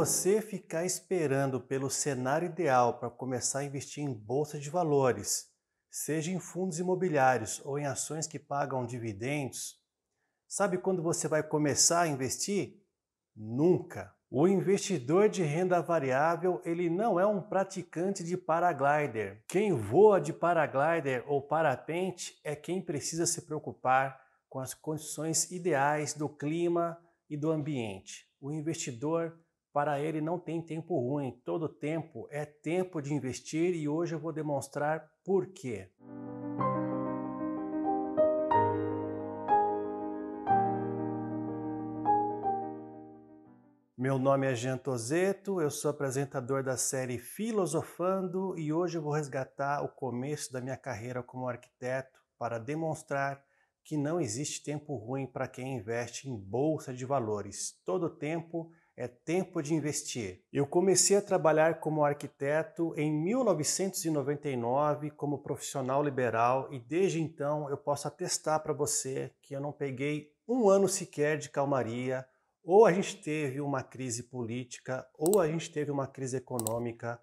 você ficar esperando pelo cenário ideal para começar a investir em bolsa de valores, seja em fundos imobiliários ou em ações que pagam dividendos, sabe quando você vai começar a investir? Nunca. O investidor de renda variável, ele não é um praticante de paraglider. Quem voa de paraglider ou parapente é quem precisa se preocupar com as condições ideais do clima e do ambiente. O investidor para ele não tem tempo ruim, todo tempo é tempo de investir e hoje eu vou demonstrar por quê. Meu nome é Jean Tozeto, eu sou apresentador da série Filosofando e hoje eu vou resgatar o começo da minha carreira como arquiteto para demonstrar que não existe tempo ruim para quem investe em bolsa de valores. Todo tempo é tempo de investir. Eu comecei a trabalhar como arquiteto em 1999 como profissional liberal e desde então eu posso atestar para você que eu não peguei um ano sequer de calmaria. Ou a gente teve uma crise política, ou a gente teve uma crise econômica,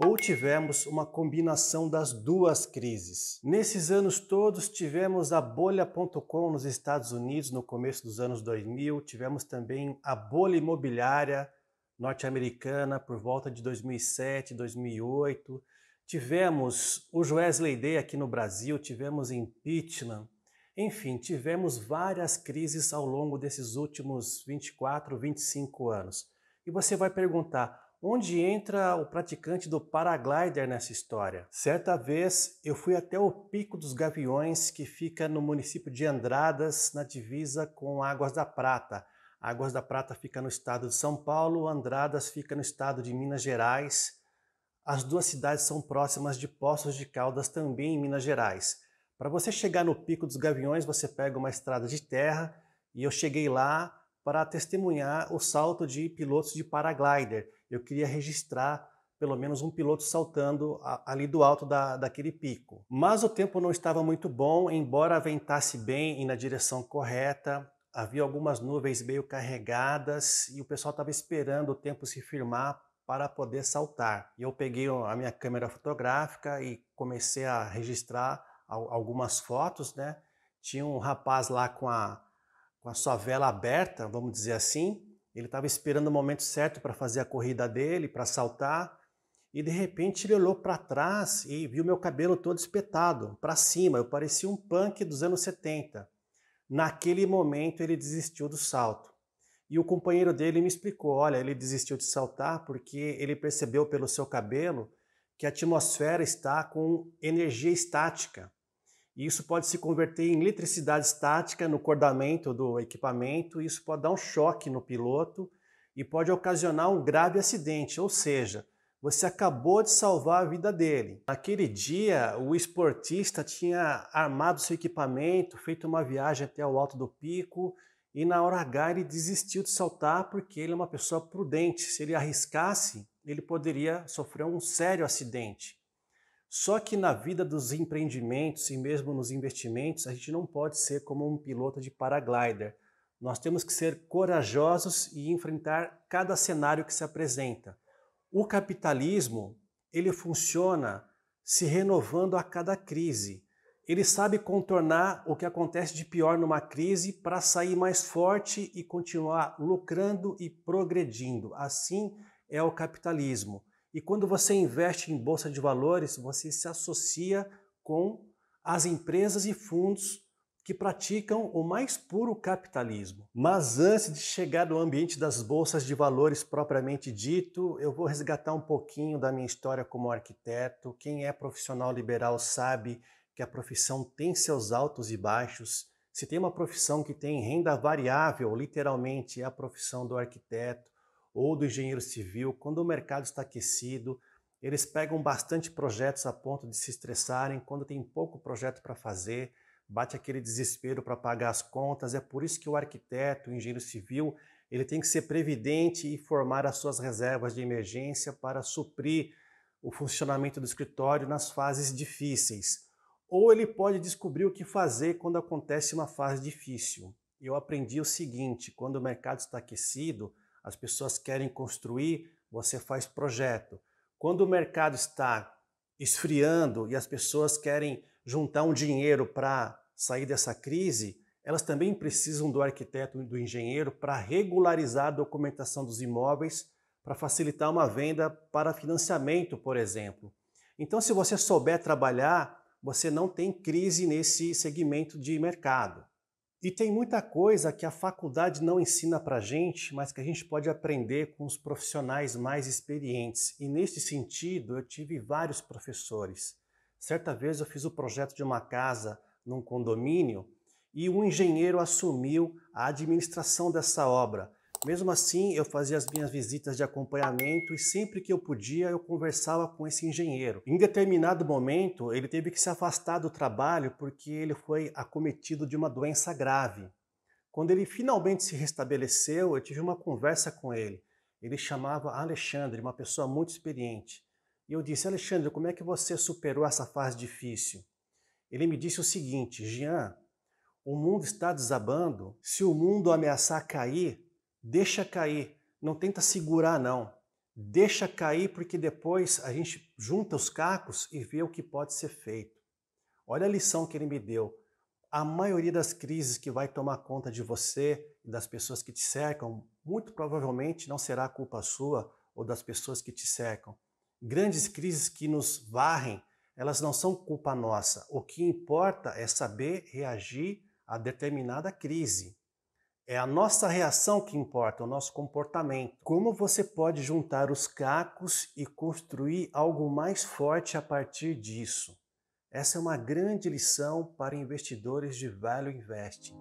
ou tivemos uma combinação das duas crises. Nesses anos todos, tivemos a bolha.com nos Estados Unidos no começo dos anos 2000, tivemos também a bolha imobiliária norte-americana por volta de 2007, 2008. Tivemos o Joesley Day aqui no Brasil, tivemos impeachment. Enfim, tivemos várias crises ao longo desses últimos 24, 25 anos. E você vai perguntar: Onde entra o praticante do paraglider nessa história? Certa vez eu fui até o Pico dos Gaviões, que fica no município de Andradas, na divisa com Águas da Prata. Águas da Prata fica no estado de São Paulo, Andradas fica no estado de Minas Gerais. As duas cidades são próximas de Poços de Caldas, também em Minas Gerais. Para você chegar no Pico dos Gaviões, você pega uma estrada de terra e eu cheguei lá para testemunhar o salto de pilotos de paraglider. Eu queria registrar pelo menos um piloto saltando ali do alto da, daquele pico. Mas o tempo não estava muito bom, embora ventasse bem e na direção correta, havia algumas nuvens meio carregadas e o pessoal estava esperando o tempo se firmar para poder saltar. E eu peguei a minha câmera fotográfica e comecei a registrar algumas fotos, né? Tinha um rapaz lá com a com a sua vela aberta, vamos dizer assim. Ele estava esperando o momento certo para fazer a corrida dele, para saltar, e de repente ele olhou para trás e viu meu cabelo todo espetado para cima. Eu parecia um punk dos anos 70. Naquele momento ele desistiu do salto. E o companheiro dele me explicou: olha, ele desistiu de saltar porque ele percebeu pelo seu cabelo que a atmosfera está com energia estática. E isso pode se converter em eletricidade estática no cordamento do equipamento, isso pode dar um choque no piloto e pode ocasionar um grave acidente, ou seja, você acabou de salvar a vida dele. Naquele dia, o esportista tinha armado seu equipamento, feito uma viagem até o alto do pico e na hora H ele desistiu de saltar porque ele é uma pessoa prudente. Se ele arriscasse, ele poderia sofrer um sério acidente. Só que na vida dos empreendimentos e mesmo nos investimentos, a gente não pode ser como um piloto de paraglider. Nós temos que ser corajosos e enfrentar cada cenário que se apresenta. O capitalismo, ele funciona se renovando a cada crise. Ele sabe contornar o que acontece de pior numa crise para sair mais forte e continuar lucrando e progredindo. Assim é o capitalismo. E quando você investe em bolsa de valores, você se associa com as empresas e fundos que praticam o mais puro capitalismo. Mas antes de chegar no ambiente das bolsas de valores propriamente dito, eu vou resgatar um pouquinho da minha história como arquiteto. Quem é profissional liberal sabe que a profissão tem seus altos e baixos. Se tem uma profissão que tem renda variável, literalmente é a profissão do arquiteto ou do engenheiro civil, quando o mercado está aquecido, eles pegam bastante projetos a ponto de se estressarem, quando tem pouco projeto para fazer, bate aquele desespero para pagar as contas. É por isso que o arquiteto, o engenheiro civil, ele tem que ser previdente e formar as suas reservas de emergência para suprir o funcionamento do escritório nas fases difíceis. Ou ele pode descobrir o que fazer quando acontece uma fase difícil. Eu aprendi o seguinte: quando o mercado está aquecido, as pessoas querem construir, você faz projeto. Quando o mercado está esfriando e as pessoas querem juntar um dinheiro para sair dessa crise, elas também precisam do arquiteto e do engenheiro para regularizar a documentação dos imóveis, para facilitar uma venda para financiamento, por exemplo. Então, se você souber trabalhar, você não tem crise nesse segmento de mercado. E tem muita coisa que a faculdade não ensina para gente, mas que a gente pode aprender com os profissionais mais experientes. E nesse sentido, eu tive vários professores. Certa vez eu fiz o projeto de uma casa num condomínio e um engenheiro assumiu a administração dessa obra. Mesmo assim, eu fazia as minhas visitas de acompanhamento e sempre que eu podia, eu conversava com esse engenheiro. Em determinado momento, ele teve que se afastar do trabalho porque ele foi acometido de uma doença grave. Quando ele finalmente se restabeleceu, eu tive uma conversa com ele. Ele chamava Alexandre, uma pessoa muito experiente. E eu disse: Alexandre, como é que você superou essa fase difícil? Ele me disse o seguinte: Jean, o mundo está desabando. Se o mundo ameaçar cair, Deixa cair, não tenta segurar não. Deixa cair porque depois a gente junta os cacos e vê o que pode ser feito. Olha a lição que ele me deu. A maioria das crises que vai tomar conta de você e das pessoas que te cercam, muito provavelmente não será culpa sua ou das pessoas que te cercam. Grandes crises que nos varrem, elas não são culpa nossa. O que importa é saber reagir a determinada crise. É a nossa reação que importa, é o nosso comportamento. Como você pode juntar os cacos e construir algo mais forte a partir disso? Essa é uma grande lição para investidores de Value Investing.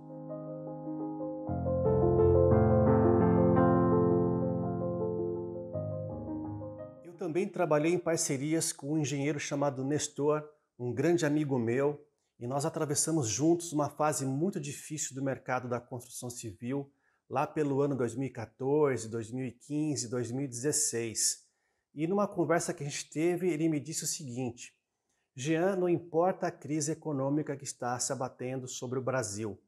Eu também trabalhei em parcerias com um engenheiro chamado Nestor, um grande amigo meu, e nós atravessamos juntos uma fase muito difícil do mercado da construção civil lá pelo ano 2014, 2015, 2016. E numa conversa que a gente teve, ele me disse o seguinte: Jean, não importa a crise econômica que está se abatendo sobre o Brasil,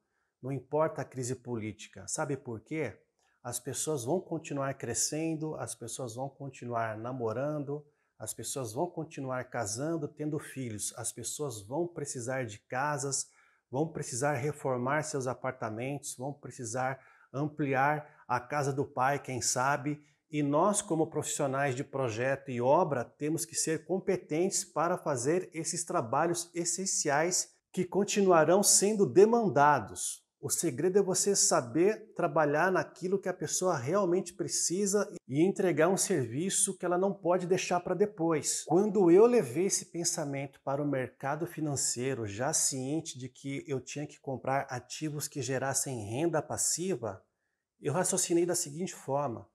não importa a crise política. Sabe por quê? As pessoas vão continuar crescendo, as pessoas vão continuar namorando, as pessoas vão continuar casando, tendo filhos. As pessoas vão precisar de casas, vão precisar reformar seus apartamentos, vão precisar ampliar a casa do pai, quem sabe. E nós, como profissionais de projeto e obra, temos que ser competentes para fazer esses trabalhos essenciais que continuarão sendo demandados. O segredo é você saber trabalhar naquilo que a pessoa realmente precisa e entregar um serviço que ela não pode deixar para depois. Quando eu levei esse pensamento para o mercado financeiro, já ciente de que eu tinha que comprar ativos que gerassem renda passiva, eu raciocinei da seguinte forma: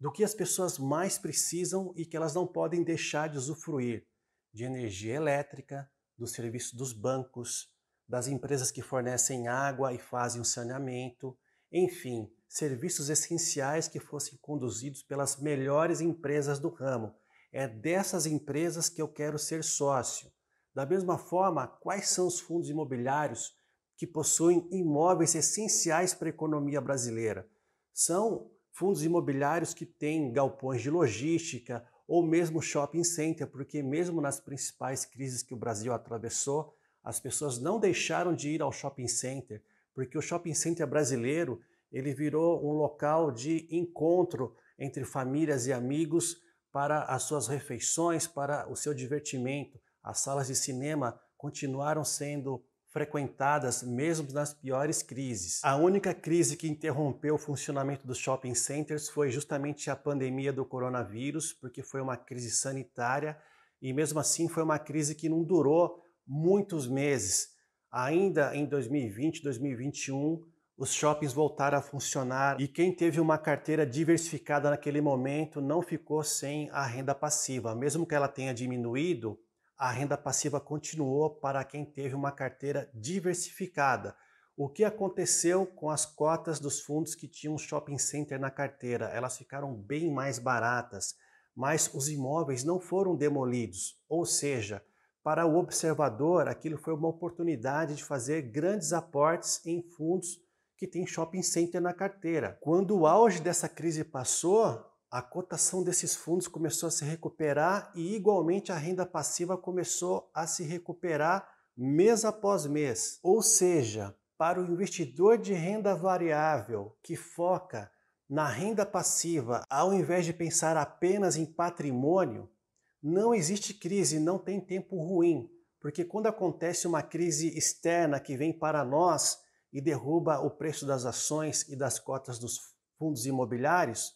do que as pessoas mais precisam e que elas não podem deixar de usufruir de energia elétrica, do serviço dos bancos, das empresas que fornecem água e fazem o saneamento, enfim, serviços essenciais que fossem conduzidos pelas melhores empresas do ramo. É dessas empresas que eu quero ser sócio. Da mesma forma, quais são os fundos imobiliários que possuem imóveis essenciais para a economia brasileira? São fundos imobiliários que têm galpões de logística ou mesmo shopping center, porque mesmo nas principais crises que o Brasil atravessou, as pessoas não deixaram de ir ao shopping center, porque o shopping center brasileiro ele virou um local de encontro entre famílias e amigos para as suas refeições, para o seu divertimento. As salas de cinema continuaram sendo frequentadas mesmo nas piores crises. A única crise que interrompeu o funcionamento dos shopping centers foi justamente a pandemia do coronavírus, porque foi uma crise sanitária e mesmo assim foi uma crise que não durou muitos meses, ainda em 2020, 2021, os shoppings voltaram a funcionar e quem teve uma carteira diversificada naquele momento não ficou sem a renda passiva. Mesmo que ela tenha diminuído, a renda passiva continuou para quem teve uma carteira diversificada. O que aconteceu com as cotas dos fundos que tinham shopping center na carteira? Elas ficaram bem mais baratas, mas os imóveis não foram demolidos, ou seja, para o observador, aquilo foi uma oportunidade de fazer grandes aportes em fundos que têm shopping center na carteira. Quando o auge dessa crise passou, a cotação desses fundos começou a se recuperar e, igualmente, a renda passiva começou a se recuperar mês após mês. Ou seja, para o investidor de renda variável que foca na renda passiva ao invés de pensar apenas em patrimônio, não existe crise, não tem tempo ruim, porque quando acontece uma crise externa que vem para nós e derruba o preço das ações e das cotas dos fundos imobiliários,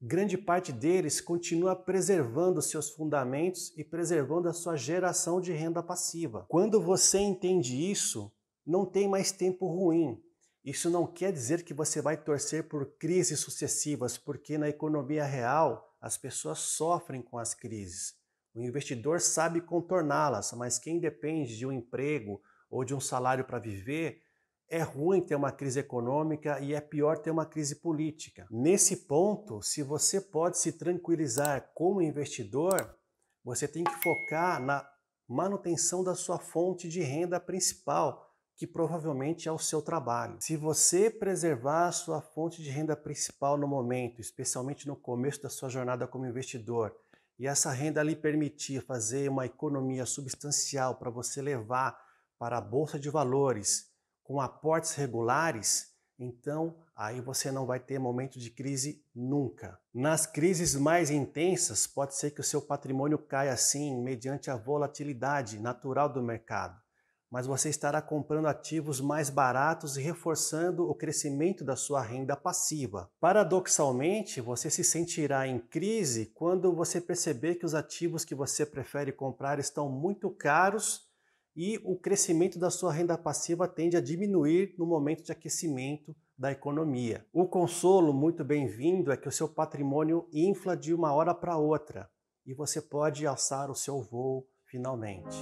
grande parte deles continua preservando seus fundamentos e preservando a sua geração de renda passiva. Quando você entende isso, não tem mais tempo ruim. Isso não quer dizer que você vai torcer por crises sucessivas, porque na economia real as pessoas sofrem com as crises. O investidor sabe contorná-las, mas quem depende de um emprego ou de um salário para viver, é ruim ter uma crise econômica e é pior ter uma crise política. Nesse ponto, se você pode se tranquilizar como investidor, você tem que focar na manutenção da sua fonte de renda principal, que provavelmente é o seu trabalho. Se você preservar a sua fonte de renda principal no momento, especialmente no começo da sua jornada como investidor, e essa renda lhe permitir fazer uma economia substancial para você levar para a bolsa de valores com aportes regulares, então aí você não vai ter momento de crise nunca. Nas crises mais intensas, pode ser que o seu patrimônio caia assim mediante a volatilidade natural do mercado mas você estará comprando ativos mais baratos e reforçando o crescimento da sua renda passiva. Paradoxalmente, você se sentirá em crise quando você perceber que os ativos que você prefere comprar estão muito caros e o crescimento da sua renda passiva tende a diminuir no momento de aquecimento da economia. O consolo muito bem-vindo é que o seu patrimônio infla de uma hora para outra e você pode alçar o seu voo finalmente.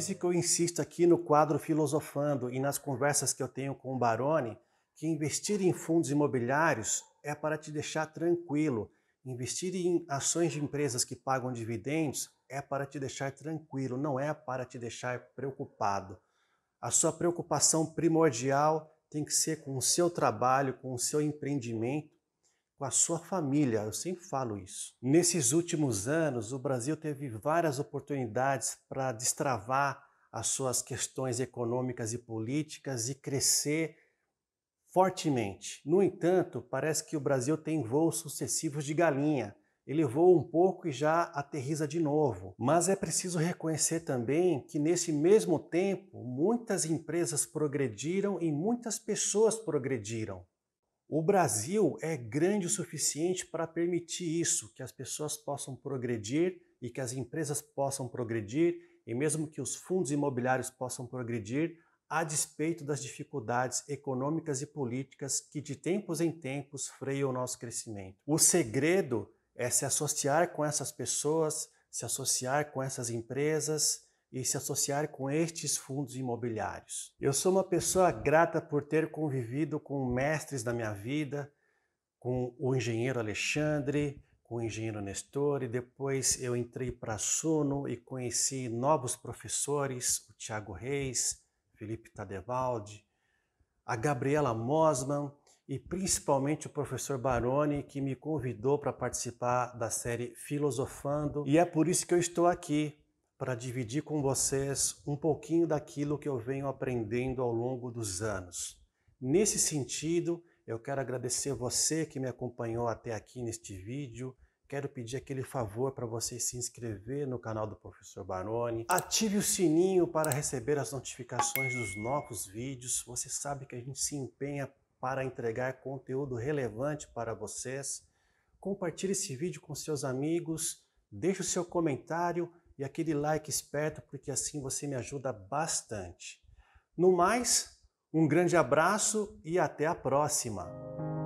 isso que eu insisto aqui no quadro Filosofando e nas conversas que eu tenho com o Baroni, que investir em fundos imobiliários é para te deixar tranquilo. Investir em ações de empresas que pagam dividendos é para te deixar tranquilo, não é para te deixar preocupado. A sua preocupação primordial tem que ser com o seu trabalho, com o seu empreendimento com a sua família. Eu sempre falo isso. Nesses últimos anos, o Brasil teve várias oportunidades para destravar as suas questões econômicas e políticas e crescer fortemente. No entanto, parece que o Brasil tem voos sucessivos de galinha. Ele voa um pouco e já aterriza de novo. Mas é preciso reconhecer também que, nesse mesmo tempo, muitas empresas progrediram e muitas pessoas progrediram. O Brasil é grande o suficiente para permitir isso, que as pessoas possam progredir e que as empresas possam progredir, e mesmo que os fundos imobiliários possam progredir, a despeito das dificuldades econômicas e políticas que de tempos em tempos freiam o nosso crescimento. O segredo é se associar com essas pessoas, se associar com essas empresas e se associar com estes fundos imobiliários. Eu sou uma pessoa grata por ter convivido com mestres da minha vida, com o engenheiro Alexandre, com o engenheiro Nestor, e depois eu entrei para a Suno e conheci novos professores, o Tiago Reis, Felipe Tadevaldi, a Gabriela Mosman e principalmente o professor Baroni, que me convidou para participar da série Filosofando, e é por isso que eu estou aqui para dividir com vocês um pouquinho daquilo que eu venho aprendendo ao longo dos anos. Nesse sentido, eu quero agradecer você que me acompanhou até aqui neste vídeo. Quero pedir aquele favor para você se inscrever no canal do Professor Baroni. Ative o sininho para receber as notificações dos novos vídeos. Você sabe que a gente se empenha para entregar conteúdo relevante para vocês. Compartilhe esse vídeo com seus amigos, deixe o seu comentário e aquele like esperto, porque assim você me ajuda bastante. No mais, um grande abraço e até a próxima!